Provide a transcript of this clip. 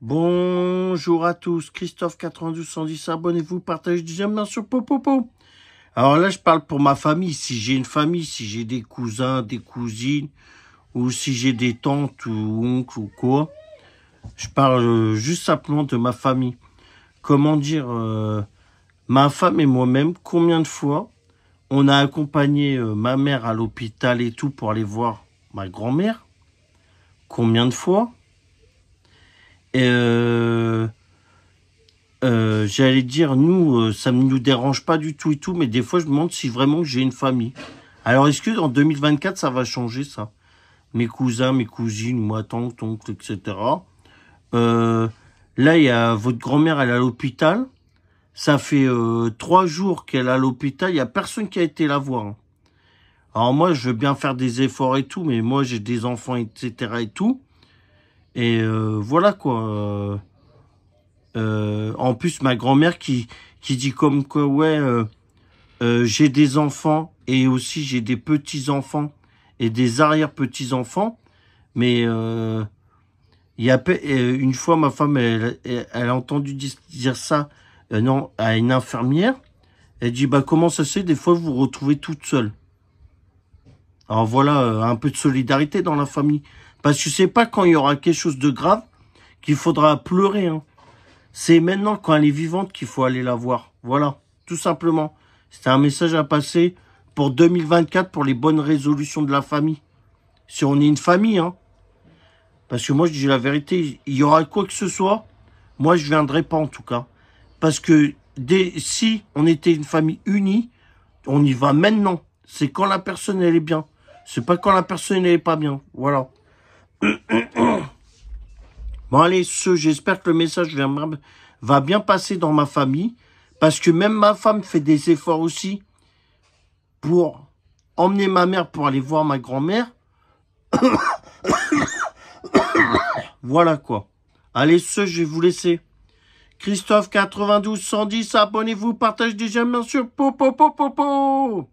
Bonjour à tous, Christophe 9210, abonnez-vous, partagez, j'aime bien sur Popopo. Alors là, je parle pour ma famille, si j'ai une famille, si j'ai des cousins, des cousines, ou si j'ai des tantes ou oncles ou quoi. Je parle euh, juste simplement de ma famille. Comment dire, euh, ma femme et moi-même, combien de fois on a accompagné euh, ma mère à l'hôpital et tout pour aller voir ma grand-mère Combien de fois euh, euh, j'allais dire, nous, euh, ça ne nous dérange pas du tout et tout, mais des fois, je me demande si vraiment j'ai une famille. Alors, est-ce que en 2024, ça va changer, ça Mes cousins, mes cousines, moi, tante, oncle, etc. Euh, là, il y a votre grand-mère, elle est à l'hôpital. Ça fait trois jours qu'elle est à l'hôpital. Il y a personne qui a été la voir. Alors moi, je veux bien faire des efforts et tout, mais moi, j'ai des enfants, etc. et tout. Et euh, voilà quoi. Euh, euh, en plus, ma grand-mère qui, qui dit comme quoi, ouais, j'ai des enfants et aussi j'ai des petits-enfants et des arrière-petits-enfants. Mais il y a, une fois, ma femme, elle, elle, a entendu dire ça non, à une infirmière. Elle dit, bah comment ça se fait, des fois vous vous retrouvez toute seule. Alors ah, voilà, euh, un peu de solidarité dans la famille. Parce que sais pas quand il y aura quelque chose de grave qu'il faudra pleurer. Hein. C'est maintenant quand elle est vivante qu'il faut aller la voir. Voilà, tout simplement. C'était un message à passer pour 2024 pour les bonnes résolutions de la famille. Si on est une famille, hein. Parce que moi, je dis la vérité, il y aura quoi que ce soit, moi, je viendrai pas en tout cas. Parce que dès, si on était une famille unie, on y va maintenant. C'est quand la personne, elle est bien. C'est pas quand la personne n'est pas bien. Voilà. Bon, allez, ce j'espère que le message va bien passer dans ma famille. Parce que même ma femme fait des efforts aussi pour emmener ma mère pour aller voir ma grand-mère. voilà quoi. Allez, ce, je vais vous laisser. Christophe 92 110, abonnez-vous, partagez déjà bien sûr. Po, po, po, po.